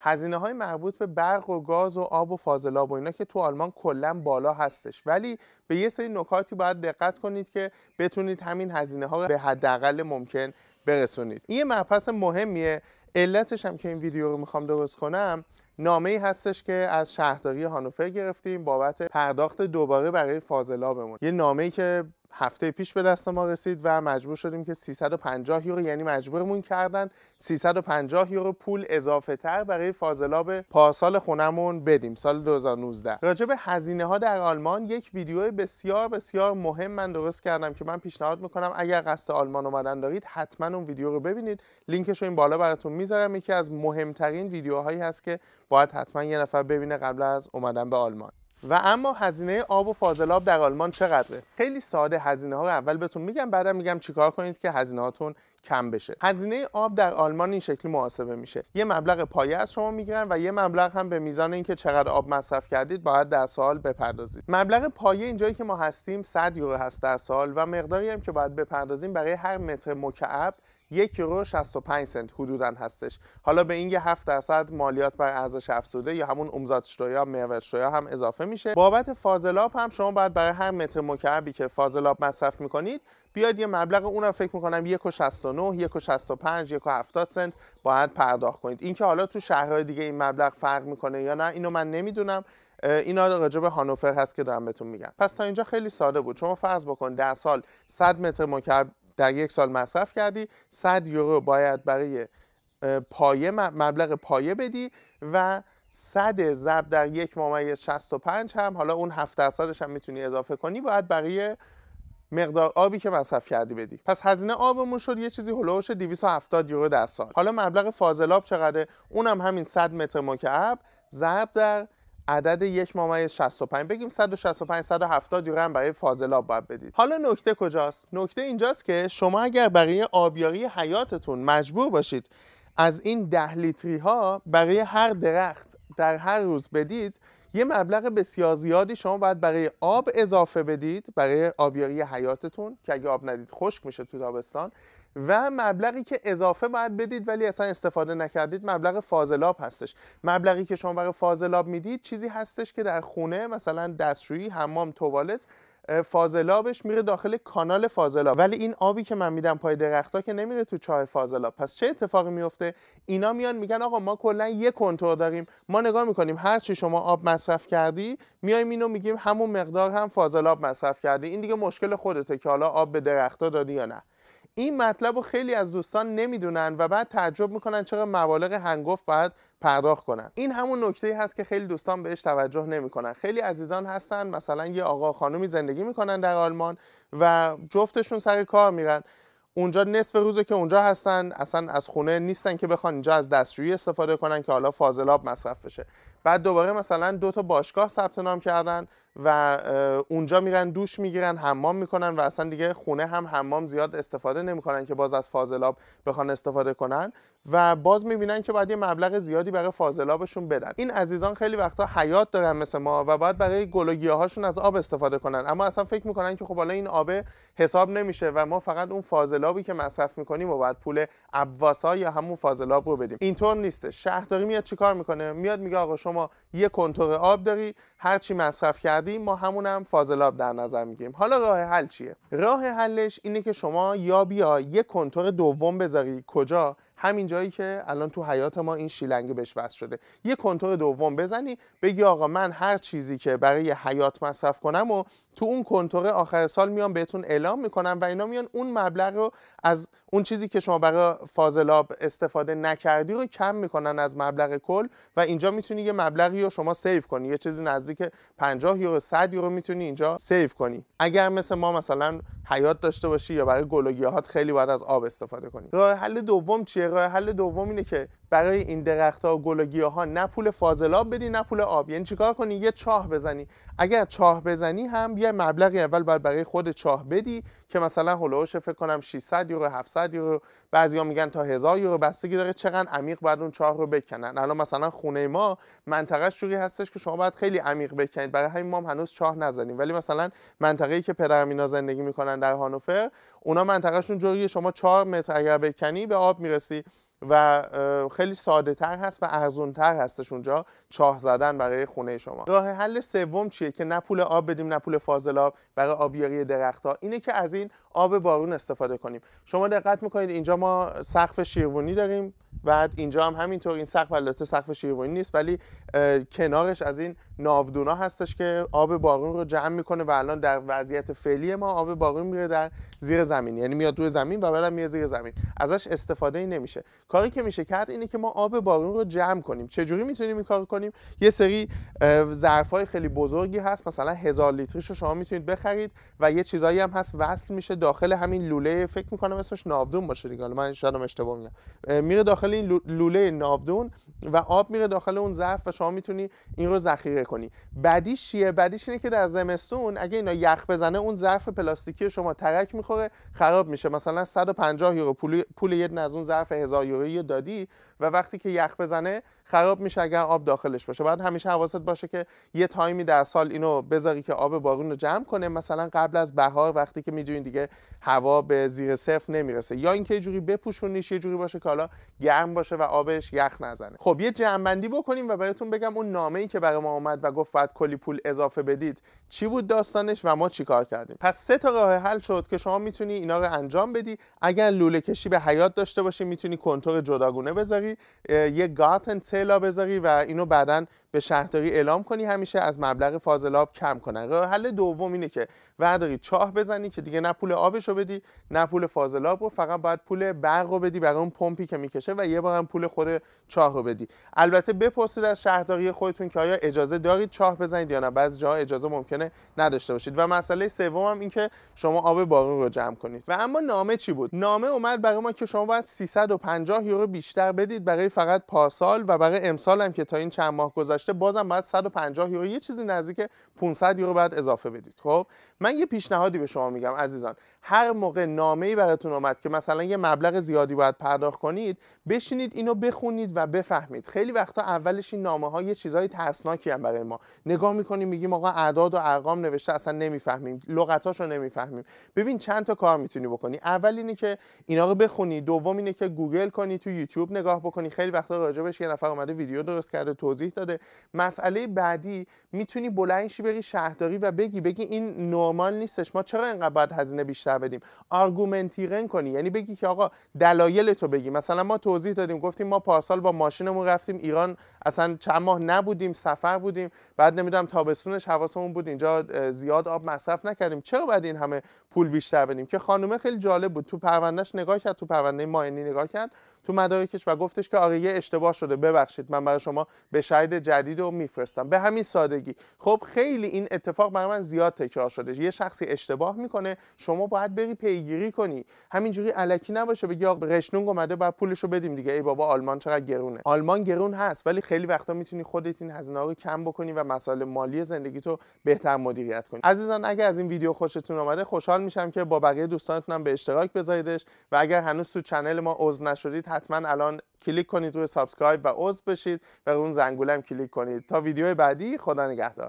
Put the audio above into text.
هزینه های مربوط به برق و گاز و آب و فاضلاب و اینا که تو آلمان کلا بالا هستش ولی به یه سری نکاتی باید دقت کنید که بتونید همین هزینه ها به حداقل ممکن برسونید این مبحث مهمیه علتش هم که این ویدیو رو میخوام درست کنم نامه ای هستش که از شهرداری هانوفر گرفتیم بابت پرداخت دوباره برای فاضلابمون یه نامه ای که هفته پیش به دست ما رسید و مجبور شدیم که 350 یورو یعنی مجبورمون کردن 350 یورو پول اضافه تر برای فاضلاب پاسال خونمون بدیم سال 2019 راجع به هزینه ها در آلمان یک ویدیو بسیار بسیار مهم من درست کردم که من پیشنهاد میکنم اگر قصد آلمان اومدن دارید حتما اون ویدیو رو ببینید لینکش رو این بالا براتون میذارم یکی از مهمترین ویدیوهایی هست که باید حتما یه نفر ببینه قبل از اومدن به آلمان و اما هزینه آب و فاضلاب در آلمان چقدره خیلی ساده هزینه ها رو اول بهتون میگم بعدم میگم چیکار کنید که هزینه هاتون کم بشه هزینه آب در آلمان این شکلی محاسبه میشه یه مبلغ پایه از شما میگیرن و یه مبلغ هم به میزان اینکه چقدر آب مصرف کردید باید در سال بپردازید مبلغ پایه اینجایی که ما هستیم 100 یورو هست در سال و مقداری هم که باید بپردازیم برای هر متر مکعب یک یورو 65 سنت حدودا هستش حالا به این یه 7 درصد مالیات بر ارزش افزوده یا همون امزادشتویا مرورشتویا هم اضافه میشه بابت فازلاب هم شما باید برای هر متر مکعبی که فازلاب مصرف میکنید بیاد یه مبلغ اونم فکر میکنم 1.69 1.65 1.70 سنت باید پرداخت کنید اینکه حالا تو شهرهای دیگه این مبلغ فرق میکنه یا نه اینو من نمیدونم اینا راجع به هانوفر هست که دارم بهتون میگم پس تا اینجا خیلی ساده بود شما فرض بکن در سال 100 متر مکعب در یک سال مصرف کردی 100 یورو باید برای پایه مبلغ پایه بدی و 100 ضرب در یک ممیز 65 هم حالا اون 7 درصدش هم میتونی اضافه کنی باید برای مقدار آبی که مصرف کردی بدی پس هزینه آبمون شد یه چیزی هلوش 270 یورو در سال حالا مبلغ فاضلاب چقدره اونم همین 100 متر مکعب ضرب در عدد یک مامای 65 بگیم 165 170 یورو هم برای فاضلاب باید بدید حالا نکته کجاست نکته اینجاست که شما اگر برای آبیاری حیاتتون مجبور باشید از این ده لیتری ها برای هر درخت در هر روز بدید یه مبلغ بسیار زیادی شما باید برای آب اضافه بدید برای آبیاری حیاتتون که اگه آب ندید خشک میشه تو تابستان و مبلغی که اضافه باید بدید ولی اصلا استفاده نکردید مبلغ فاضلاب هستش مبلغی که شما برای فاضلاب میدید چیزی هستش که در خونه مثلا دستشویی حمام توالت فاضلابش میره داخل کانال فاضلاب ولی این آبی که من میدم پای درختا که نمیره تو چاه فاضلاب پس چه اتفاقی میفته اینا میان میگن آقا ما کلا یه کنتور داریم ما نگاه میکنیم هر چی شما آب مصرف کردی میایم اینو میگیم همون مقدار هم آب مصرف کردی این دیگه مشکل خودته که حالا آب به درختا دادی یا نه این مطلب رو خیلی از دوستان نمیدونن و بعد تعجب میکنن چرا مبالغ هنگفت باید پرداخت کنن این همون نکته هست که خیلی دوستان بهش توجه نمیکنن خیلی عزیزان هستن مثلا یه آقا خانومی زندگی میکنن در آلمان و جفتشون سر کار میرن اونجا نصف روزه که اونجا هستن اصلا از خونه نیستن که بخوان اینجا از دستشویی استفاده کنن که حالا فاضلاب مصرف بشه بعد دوباره مثلا دو تا باشگاه ثبت نام کردن و اونجا میرن دوش میگیرن حمام میکنن و اصلا دیگه خونه هم حمام زیاد استفاده نمیکنن که باز از فاضلاب بخوان استفاده کنن و باز میبینن که باید یه مبلغ زیادی برای فاضلابشون بدن این عزیزان خیلی وقتا حیات دارن مثل ما و باید برای گل هاشون از آب استفاده کنن اما اصلا فکر میکنن که خب حالا این آب حساب نمیشه و ما فقط اون فاضلابی که مصرف میکنیم و باید پول ابواسا یا همون فاضلاب رو بدیم اینطور نیست شهرداری میاد چیکار میکنه میاد میگه آقا شما یه کنتور آب داری هرچی مصرف کردی ما همون هم فاضل آب در نظر میگیریم حالا راه حل چیه راه حلش اینه که شما یا بیا یه کنتور دوم بذاری کجا همین جایی که الان تو حیات ما این شیلنگ بهش وصل شده یه کنتور دوم بزنی بگی آقا من هر چیزی که برای حیات مصرف کنم و تو اون کنتور آخر سال میام بهتون اعلام میکنم و اینا میان اون مبلغ رو از اون چیزی که شما برای فاضلاب استفاده نکردی رو کم میکنن از مبلغ کل و اینجا میتونی یه مبلغی رو شما سیو کنی یه چیزی نزدیک 50 یورو 100 یورو میتونی اینجا سیو کنی اگر مثل ما مثلا حیات داشته باشی یا برای گیاهات خیلی باید از آب استفاده کنی راه حل دوم چیه راه حل دوم اینه که برای این درخت ها و گل و گیاه ها نه پول فاضلاب بدی نه پول آب یعنی چیکار کنی یه چاه بزنی اگر چاه بزنی هم یه مبلغی اول باید برای خود چاه بدی که مثلا هولوش فکر کنم 600 یورو 700 یورو بعضیا میگن تا 1000 یورو بستگی داره چقدر عمیق باید اون چاه رو بکنن الان مثلا خونه ما منطقه شوری هستش که شما باید خیلی عمیق بکنید برای همین ما هم هنوز چاه نزنیم ولی مثلا منطقه ای که پدرمینا زندگی میکنن در هانوفر اونا منطقهشون جوریه شما 4 متر اگر بکنی به آب میرسی و خیلی ساده تر هست و ارزون تر هستش اونجا چاه زدن برای خونه شما راه حل سوم چیه که نه پول آب بدیم نه پول فاضل آب برای آبیاری ها اینه که از این آب بارون استفاده کنیم شما دقت میکنید اینجا ما سقف شیروانی داریم بعد اینجا هم همینطور این سقف البته سقف شیروانی نیست ولی کنارش از این ناودونا هستش که آب بارون رو جمع میکنه و الان در وضعیت فعلی ما آب باقی میره در زیر زمین یعنی میاد روی زمین و بعد میاد زیر زمین ازش استفاده ای نمیشه کاری که میشه کرد اینه که ما آب بارون رو جمع کنیم چه جوری میتونیم این کار کنیم یه سری های خیلی بزرگی هست مثلا هزار رو شما میتونید بخرید و یه چیزایی هم هست وصل میشه داخل همین لوله فکر میکنم اسمش ناودون باشه دیگه من شاید اشتباه میگم میره داخل این لوله ناودون و آب میره داخل اون ظرف و شما میتونی این رو ذخیره کنی بعدیش چیه بعدیش اینه که در زمستون اگه اینا یخ بزنه اون ظرف پلاستیکی شما ترک میخوره خراب میشه مثلا 150 یورو پول پول یه از اون ظرف 1000 یورویی دادی و وقتی که یخ بزنه خراب میشه اگر آب داخلش باشه بعد همیشه حواست باشه که یه تایمی در سال اینو بذاری که آب بارون رو جمع کنه مثلا قبل از بهار وقتی که میدونین دیگه هوا به زیر صفر نمیرسه یا اینکه یه جوری بپوشونیش یه جوری باشه که حالا گرم باشه و آبش یخ نزنه خب یه جمعبندی بکنیم و بهتون بگم اون نامه ای که برای ما اومد و گفت باید کلی پول اضافه بدید چی بود داستانش و ما چیکار کردیم پس سه تا راه حل شد که شما میتونی اینا رو انجام بدی اگر لوله کشی به حیات داشته باشی میتونی کنتور جداگونه بذاری یه گارتن اطلاع بذاری و اینو بعدا به شهرداری اعلام کنی همیشه از مبلغ فاضلاب کم کنن حل دوم اینه که ورداری چاه بزنی که دیگه نه پول آبش رو بدی نه پول فاضلاب رو فقط باید پول برق رو بدی برای اون پمپی که میکشه و یه بارم پول خود چاه رو بدی البته بپرسید از شهرداری خودتون که آیا اجازه دارید چاه بزنید یا نه بعضی جاها اجازه ممکنه نداشته باشید و مسئله سوم هم این که شما آب باقی رو جمع کنید و اما نامه چی بود نامه اومد برای ما که شما باید 350 یورو بیشتر بدید برای فقط پاسال و برای امسال هم که تا این چند ماه گذشته گذشته بازم باید 150 یورو یه چیزی نزدیک 500 یورو بعد اضافه بدید خب من یه پیشنهادی به شما میگم عزیزان هر موقع نامه ای براتون آمد که مثلا یه مبلغ زیادی باید پرداخت کنید بشینید اینو بخونید و بفهمید خیلی وقتا اولش این نامه ها یه چیزای ترسناکی هم برای ما نگاه میکنیم میگیم آقا اعداد و ارقام نوشته اصلا نمیفهمیم لغتاشو نمیفهمیم ببین چند تا کار میتونی بکنی اول اینه که اینا رو بخونی دوم اینه که گوگل کنی تو یوتیوب نگاه بکنی خیلی وقتا راجبش یه نفر اومده ویدیو درست کرده توضیح داده مسئله بعدی میتونی بلندشی بری شهرداری و بگی بگی این نرمال نیستش ما چرا اینقدر باید هزینه بیشتر بدیم آرگومنتیرن کنی یعنی بگی که آقا دلایل تو بگی مثلا ما توضیح دادیم گفتیم ما پارسال با ماشینمون رفتیم ایران اصلا چند ماه نبودیم سفر بودیم بعد نمیدونم تابستونش حواسمون بود اینجا زیاد آب مصرف نکردیم چرا بعد این همه پول بیشتر بدیم که خانومه خیلی جالب بود تو پروندهش نگاه کرد تو پرونده ماینی نگاه کرد تو مدارکش و گفتش که آقا یه اشتباه شده ببخشید من برای شما به شهید جدید رو میفرستم به همین سادگی خب خیلی این اتفاق برای من زیاد تکرار شده یه شخصی اشتباه میکنه شما باید بری پیگیری کنی همینجوری علکی نباشه بگی آقا رشنون اومده بعد پولشو بدیم دیگه ای بابا آلمان چقدر گرونه آلمان گرون هست ولی خیلی وقتا میتونی خودت این هزینه رو کم بکنی و مسائل مالی زندگی تو بهتر مدیریت کنی عزیزان اگه از این ویدیو خوشتون اومده خوشحال خوشحال میشم که با بقیه هم به اشتراک بذاریدش و اگر هنوز تو چنل ما عضو نشدید حتما الان کلیک کنید روی سابسکرایب و عضو بشید و اون زنگوله هم کلیک کنید تا ویدیو بعدی خدا نگهدار